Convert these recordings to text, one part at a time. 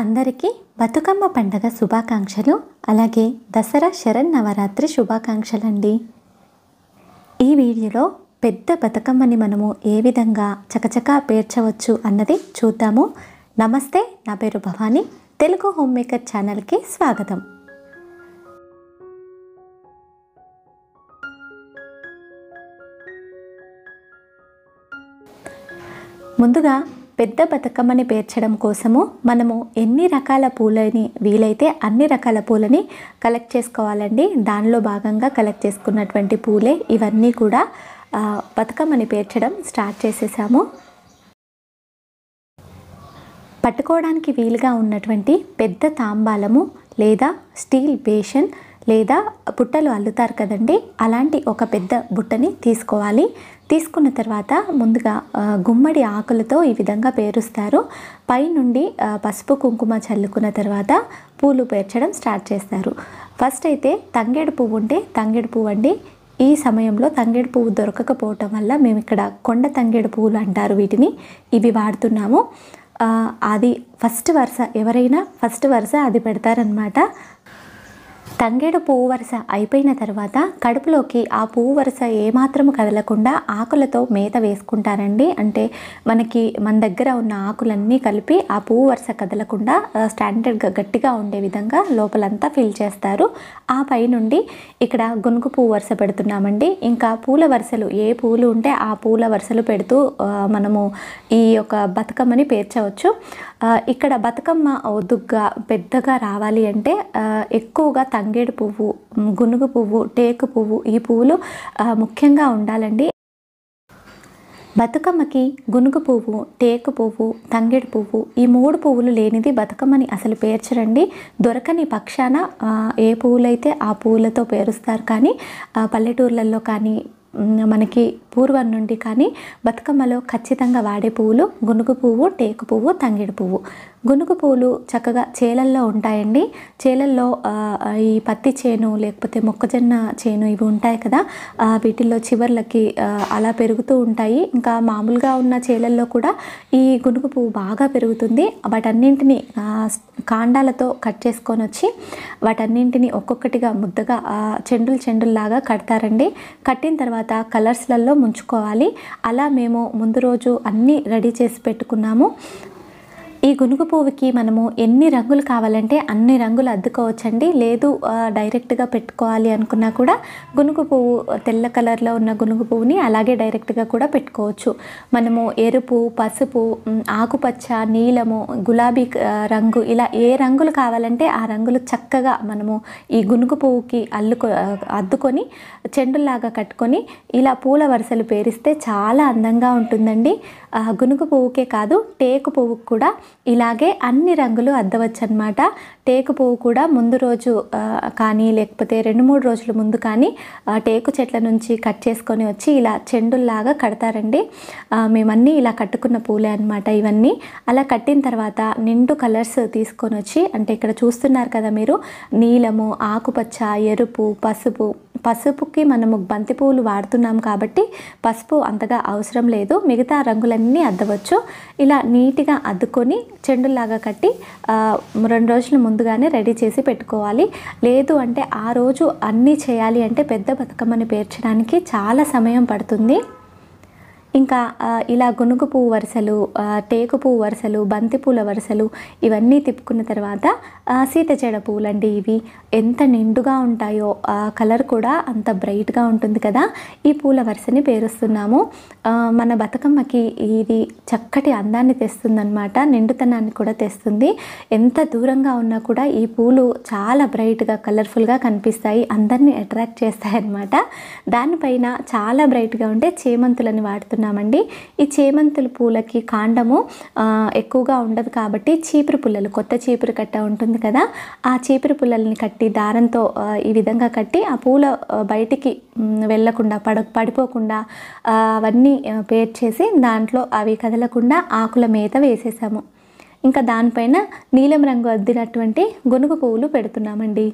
అందరికీ బతుకమ్మ పండగ శుభాకాంక్షలు అలాగే దసరా శుభాకాంక్షలు శుభాకాంక్షలండి ఈ వీడియోలో పెద్ద బతుకమ్మని మనము ఏ విధంగా చకచకా పేర్చవచ్చు అన్నది చూద్దాము నమస్తే నా పేరు భవానీ తెలుగు హోమ్ మేకర్ ఛానల్కి స్వాగతం ముందుగా పెద్ద బతుకమ్మని పేర్చడం కోసము మనము ఎన్ని రకాల పూలని వీలైతే అన్ని రకాల పూలని కలెక్ట్ చేసుకోవాలండి దానిలో భాగంగా కలెక్ట్ చేసుకున్నటువంటి పూలే ఇవన్నీ కూడా బతుకమ్మని పేర్చడం స్టార్ట్ చేసేసాము పట్టుకోవడానికి వీలుగా ఉన్నటువంటి పెద్ద తాంబాలము లేదా స్టీల్ బేషన్ లేదా బుట్టలు అల్లుతారు కదండి అలాంటి ఒక పెద్ద బుట్టని తీసుకోవాలి తీసుకున్న తర్వాత ముందుగా గుమ్మడి ఆకులతో ఈ విధంగా పేరుస్తారు పైనుండి పసుపు కుంకుమ చల్లుకున్న తర్వాత పూలు పేర్చడం స్టార్ట్ చేస్తారు ఫస్ట్ అయితే తంగేడు పువ్వు ఉంటే తంగేడు పువ్వు అండి ఈ సమయంలో తంగేడు పువ్వు దొరకకపోవటం వల్ల మేము ఇక్కడ కొండ తంగేడు పువ్వులు అంటారు వీటిని ఇవి వాడుతున్నాము అది ఫస్ట్ వరుస ఎవరైనా ఫస్ట్ వరుస అది పెడతారనమాట తంగేడు పువ్వు వరుస అయిపోయిన తర్వాత కడుపులోకి ఆ పువ్వు వరుస ఏమాత్రం కదలకుండా ఆకులతో మేత వేసుకుంటారండి అంటే మనకి మన దగ్గర ఉన్న ఆకులన్నీ కలిపి ఆ పువ్వు వరుస కదలకుండా స్టాండర్డ్గా గట్టిగా ఉండే విధంగా లోపలంతా ఫిల్ చేస్తారు ఆ పైనుండి ఇక్కడ గునుగు పువ్వు వరుస పెడుతున్నామండి ఇంకా పూల వరుసలు ఏ పూలు ఉంటే ఆ పూల వరుసలు పెడుతూ మనము ఈ యొక్క బతుకమ్మని పేర్చవచ్చు ఇక్కడ బతుకమ్మ దుగ్గ పెద్దగా రావాలి అంటే ఎక్కువగా తంగేడు పువ్వు గునుగు పువ్వు టేకు పువ్వు ఈ పువ్వులు ముఖ్యంగా ఉండాలండి బతుకమ్మకి గునుగు పువ్వు టేకు పువ్వు తంగేడు పువ్వు ఈ మూడు పువ్వులు లేనిది బతుకమ్మని అసలు పేర్చరండి దొరకని పక్షాన ఏ పువ్వులైతే ఆ పువ్వులతో పేరుస్తారు కానీ పల్లెటూర్లలో కానీ మనకి పూర్వం నుండి కానీ బతుకమ్మలో ఖచ్చితంగా వాడే పువ్వులు గునుగు పువ్వు టేకు పువ్వు తంగిడి పువ్వు గునుగు పువ్వులు చక్కగా చేలల్లో ఉంటాయండి చేలల్లో ఈ పత్తి చేను లేకపోతే మొక్కజొన్న చేను ఇవి ఉంటాయి కదా వీటిల్లో చివర్లకి అలా పెరుగుతూ ఉంటాయి ఇంకా మామూలుగా ఉన్న చేలల్లో కూడా ఈ గునుగు పువ్వు బాగా పెరుగుతుంది వాటన్నింటినీ కాండాలతో కట్ చేసుకొని వచ్చి వాటన్నింటిని ఒక్కొక్కటిగా ముద్దగా చెండులు చెండుల్లాగా కడతారండి కట్టిన తర్వాత కలర్స్లలో ముంచుకోవాలి అలా మేము ముందు రోజు అన్నీ రెడీ చేసి పెట్టుకున్నాము ఈ గునుగు పువ్వుకి మనము ఎన్ని రంగులు కావాలంటే అన్ని రంగులు అద్దుకోవచ్చండి లేదు డైరెక్ట్గా పెట్టుకోవాలి అనుకున్నా కూడా గునుగు పువ్వు తెల్ల కలర్లో ఉన్న గునుగు పువ్వుని అలాగే డైరెక్ట్గా కూడా పెట్టుకోవచ్చు మనము ఎరుపు పసుపు ఆకుపచ్చ నీలము గులాబీ రంగు ఇలా ఏ రంగులు కావాలంటే ఆ రంగులు చక్కగా మనము ఈ గునుగు పువ్వుకి అల్లుకో అద్దుకొని చెండులాగా కట్టుకొని ఇలా పూల వరుసలు పేరిస్తే చాలా అందంగా ఉంటుందండి గునుగు పువ్వుకే కాదు టేకు పువ్వుకు కూడా ఇలాగే అన్ని రంగులు అద్దవచ్చనమాట టేకు పువ్వు కూడా ముందు రోజు కానీ లేకపోతే రెండు మూడు రోజుల ముందు కానీ టేకు చెట్ల నుంచి కట్ చేసుకొని వచ్చి ఇలా చెండుల్లాగా కడతారండి మేమన్నీ ఇలా కట్టుకున్న పూలే అనమాట ఇవన్నీ అలా కట్టిన తర్వాత నిండు కలర్స్ తీసుకొని వచ్చి అంటే ఇక్కడ చూస్తున్నారు కదా మీరు నీలము ఆకుపచ్చ ఎరుపు పసుపు పసుపుకి మనము బంతి పువ్వులు వాడుతున్నాం కాబట్టి పసుపు అంతగా అవసరం లేదు మిగతా రంగులన్నీ అద్దవచ్చు ఇలా నీట్గా అద్దుకొని చెండులాగా కట్టి రెండు రోజుల ముందుగానే రెడీ చేసి పెట్టుకోవాలి లేదు అంటే ఆ రోజు అన్నీ చేయాలి అంటే పెద్ద బతుకమ్మని పేర్చడానికి చాలా సమయం పడుతుంది ఇంకా ఇలా గునుగు పువ్వు వరుసలు టేకు పువ్వు వరుసలు బంతి పూల వరుసలు ఇవన్నీ తిప్పుకున్న తర్వాత పువ్వులు పూలండి ఇవి ఎంత నిండుగా ఉంటాయో కలర్ కూడా అంత బ్రైట్గా ఉంటుంది కదా ఈ పూల వరుసని పేరుస్తున్నాము మన బతుకమ్మకి ఇది చక్కటి అందాన్ని తెస్తుందనమాట నిండుతనాన్ని కూడా తెస్తుంది ఎంత దూరంగా ఉన్నా కూడా ఈ పూలు చాలా బ్రైట్గా కలర్ఫుల్గా కనిపిస్తాయి అందరినీ అట్రాక్ట్ చేస్తాయి దానిపైన చాలా బ్రైట్గా ఉండే చేమంతులని వాడుతున్నాం చేస్తున్నామండి ఈ చేమంతుల పూలకి కాండము ఎక్కువగా ఉండదు కాబట్టి చీపురు పుల్లలు కొత్త చీపురు కట్ట ఉంటుంది కదా ఆ చీపురు పుల్లల్ని కట్టి దారంతో ఈ విధంగా కట్టి ఆ పూల బయటికి వెళ్ళకుండా పడ పడిపోకుండా అవన్నీ పేర్చేసి దాంట్లో అవి కదలకుండా ఆకుల మేత వేసేసాము ఇంకా దానిపైన నీలం రంగు అద్దినటువంటి గొనుగు పువ్వులు పెడుతున్నామండి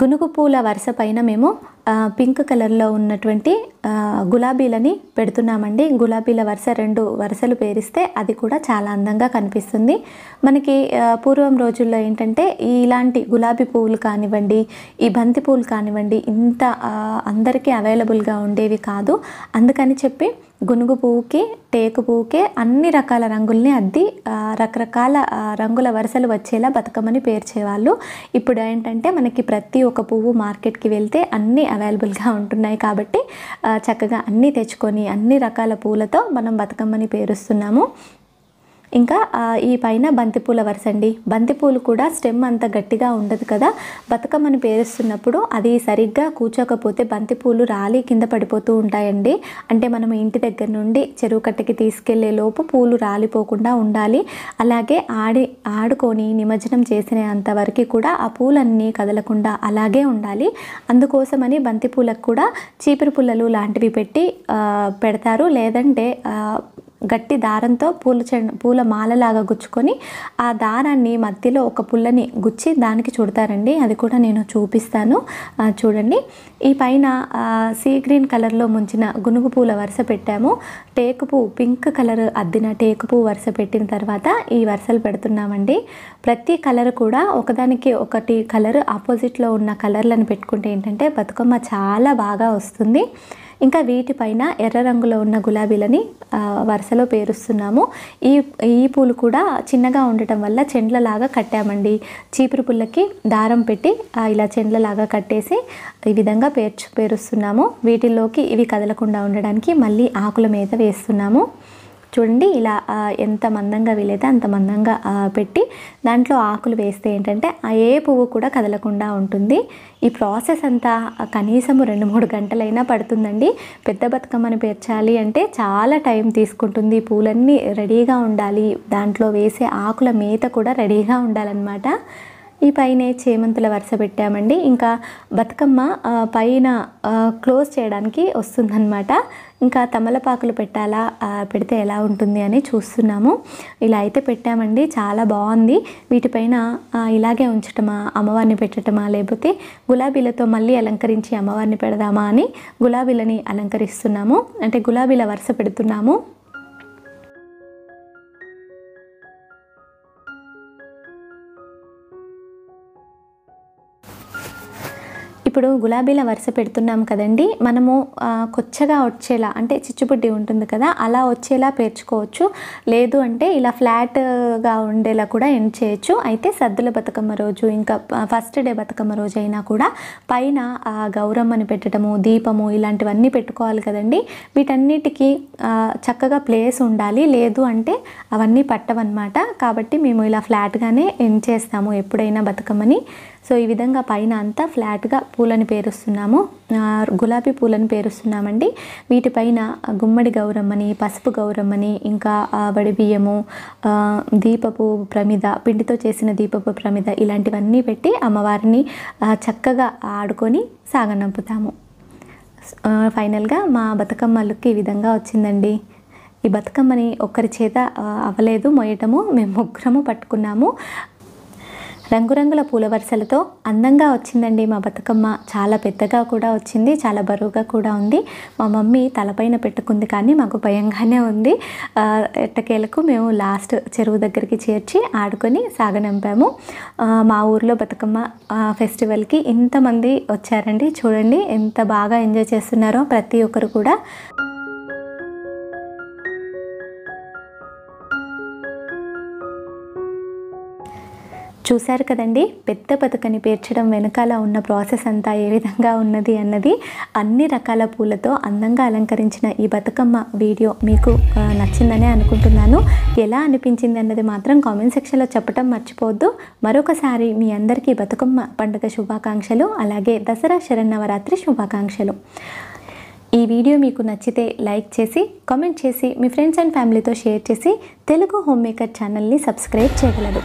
గునుగు పూల వరుస పైన మేము పింక్ కలర్లో ఉన్నటువంటి గులాబీలని పెడుతున్నామండి గులాబీల వరుస రెండు వరుసలు పేరిస్తే అది కూడా చాలా అందంగా కనిపిస్తుంది మనకి పూర్వం రోజుల్లో ఏంటంటే ఇలాంటి గులాబీ పువ్వులు కానివ్వండి ఈ బంతి పువ్వులు కానివ్వండి ఇంత అందరికీ అవైలబుల్గా ఉండేవి కాదు అందుకని చెప్పి గునుగు పువ్వుకి టేకు పువ్వుకే అన్ని రకాల రంగుల్ని అద్ది రకరకాల రంగుల వరుసలు వచ్చేలా బతుకమ్మని పేర్చేవాళ్ళు ఇప్పుడు ఏంటంటే మనకి ప్రతి ఒక్క పువ్వు మార్కెట్కి వెళ్తే అన్నీ అవైలబుల్గా ఉంటున్నాయి కాబట్టి చక్కగా అన్నీ తెచ్చుకొని అన్ని రకాల పూలతో మనం బతుకమ్మని పేరుస్తున్నాము ఇంకా ఈ పైన బంతిపూల వరుస అండి బంతిపూలు కూడా స్టెమ్ అంత గట్టిగా ఉండదు కదా బతుకమ్మని పేరుస్తున్నప్పుడు అది సరిగ్గా కూర్చోకపోతే బంతిపూలు రాలి కింద పడిపోతూ ఉంటాయండి అంటే మనం ఇంటి దగ్గర నుండి చెరువు కట్టకి తీసుకెళ్లే లోపు పూలు రాలిపోకుండా ఉండాలి అలాగే ఆడి ఆడుకొని నిమజ్జనం చేసినంత వరకు కూడా ఆ పూలన్నీ కదలకుండా అలాగే ఉండాలి అందుకోసమని బంతిపూలకు కూడా చీపురు పుల్లలు లాంటివి పెట్టి పెడతారు లేదంటే గట్టి దారంతో పూల చె పూల మాలలాగా గుచ్చుకొని ఆ దారాన్ని మధ్యలో ఒక పుల్లని గుచ్చి దానికి చుడతారండి అది కూడా నేను చూపిస్తాను చూడండి ఈ పైన సీ గ్రీన్ కలర్లో ముంచిన గునుగు పూల వరుస పెట్టాము టేకు పువ్వు పింక్ కలర్ అద్దిన టేకు పువ్వు వరుస పెట్టిన తర్వాత ఈ వరుసలు పెడుతున్నామండి ప్రతి కలర్ కూడా ఒకదానికి ఒకటి కలర్ ఆపోజిట్లో ఉన్న కలర్లను పెట్టుకుంటే ఏంటంటే బతుకమ్మ చాలా బాగా వస్తుంది ఇంకా వీటిపైన ఎర్ర రంగులో ఉన్న గులాబీలని వరుసలో పేరుస్తున్నాము ఈ ఈ పూలు కూడా చిన్నగా ఉండటం వల్ల చెండ్లలాగా కట్టామండి చీపురు పుల్లకి దారం పెట్టి ఇలా చెండ్లలాగా కట్టేసి ఈ విధంగా పేర్చు పేరుస్తున్నాము వీటిల్లోకి ఇవి కదలకుండా ఉండడానికి మళ్ళీ ఆకుల మీద వేస్తున్నాము చూడండి ఇలా ఎంత మందంగా వీలైతే అంత మందంగా పెట్టి దాంట్లో ఆకులు వేస్తే ఏంటంటే ఆ ఏ పువ్వు కూడా కదలకుండా ఉంటుంది ఈ ప్రాసెస్ అంతా కనీసము రెండు మూడు గంటలైనా పడుతుందండి పెద్ద బతుకమ్మని పేర్చాలి అంటే చాలా టైం తీసుకుంటుంది పూలన్నీ రెడీగా ఉండాలి దాంట్లో వేసే ఆకుల మేత కూడా రెడీగా ఉండాలన్నమాట ఈ పైన చేమంతుల వరుస పెట్టామండి ఇంకా బతుకమ్మ పైన క్లోజ్ చేయడానికి వస్తుందన్నమాట ఇంకా తమలపాకులు పెట్టాలా పెడితే ఎలా ఉంటుంది అని చూస్తున్నాము ఇలా అయితే పెట్టామండి చాలా బాగుంది వీటిపైన ఇలాగే ఉంచటమా అమ్మవారిని పెట్టటమా లేకపోతే గులాబీలతో మళ్ళీ అలంకరించి అమ్మవారిని పెడదామా అని గులాబీలని అలంకరిస్తున్నాము అంటే గులాబీల వరుస పెడుతున్నాము ఇప్పుడు గులాబీల వరుస పెడుతున్నాం కదండి మనము కొచ్చగా వచ్చేలా అంటే చిచ్చుబుడ్డి ఉంటుంది కదా అలా వచ్చేలా పేర్చుకోవచ్చు లేదు అంటే ఇలా ఫ్లాట్గా ఉండేలా కూడా ఎండ్ చేయొచ్చు అయితే సద్దుల బతుకమ్మ రోజు ఇంకా ఫస్ట్ డే బతుకమ్మ రోజు అయినా కూడా పైన గౌరమ్మని పెట్టడము దీపము ఇలాంటివన్నీ పెట్టుకోవాలి కదండి వీటన్నిటికీ చక్కగా ప్లేస్ ఉండాలి లేదు అంటే అవన్నీ పట్టవన్నమాట కాబట్టి మేము ఇలా ఫ్లాట్గానే ఎండ్ చేస్తాము ఎప్పుడైనా బతుకమ్మని సో ఈ విధంగా పైన అంతా ఫ్లాట్గా పూలని పేరుస్తున్నాము గులాబీ పూలను పేరుస్తున్నామండి వీటిపైన గుమ్మడి గౌరమ్మని పసుపు గౌరమ్మని ఇంకా వడిబియ్యము దీపపు ప్రమిద పిండితో చేసిన దీపపు ప్రమిద ఇలాంటివన్నీ పెట్టి అమ్మవారిని చక్కగా ఆడుకొని సాగనంపుతాము ఫైనల్గా మా బతుకమ్మలకి ఈ విధంగా వచ్చిందండి ఈ బతుకమ్మని ఒక్కరి చేత అవ్వలేదు మొయ్యటము మేము ముగ్గురము పట్టుకున్నాము రంగురంగుల పూల వరుసలతో అందంగా వచ్చిందండి మా బతుకమ్మ చాలా పెద్దగా కూడా వచ్చింది చాలా బరువుగా కూడా ఉంది మా మమ్మీ తలపైన పెట్టుకుంది కానీ మాకు భయంగానే ఉంది ఎట్టకేలకు మేము లాస్ట్ చెరువు దగ్గరికి చేర్చి ఆడుకొని సాగనంపాము మా ఊర్లో బతుకమ్మ ఫెస్టివల్కి ఇంతమంది వచ్చారండి చూడండి ఎంత బాగా ఎంజాయ్ చేస్తున్నారో ప్రతి ఒక్కరు కూడా చూశారు కదండి పెద్ద పథకని పేర్చడం వెనకాల ఉన్న ప్రాసెస్ అంతా ఏ విధంగా ఉన్నది అన్నది అన్ని రకాల పూలతో అందంగా అలంకరించిన ఈ బతుకమ్మ వీడియో మీకు నచ్చిందనే అనుకుంటున్నాను ఎలా అనిపించింది అన్నది మాత్రం కామెంట్ సెక్షన్లో చెప్పడం మర్చిపోవద్దు మరొకసారి మీ అందరికీ బతుకమ్మ పండుగ శుభాకాంక్షలు అలాగే దసరా శరన్నవరాత్రి శుభాకాంక్షలు ఈ వీడియో మీకు నచ్చితే లైక్ చేసి కామెంట్ చేసి మీ ఫ్రెండ్స్ అండ్ ఫ్యామిలీతో షేర్ చేసి తెలుగు హోమ్ మేకర్ ఛానల్ని సబ్స్క్రైబ్ చేయగలరు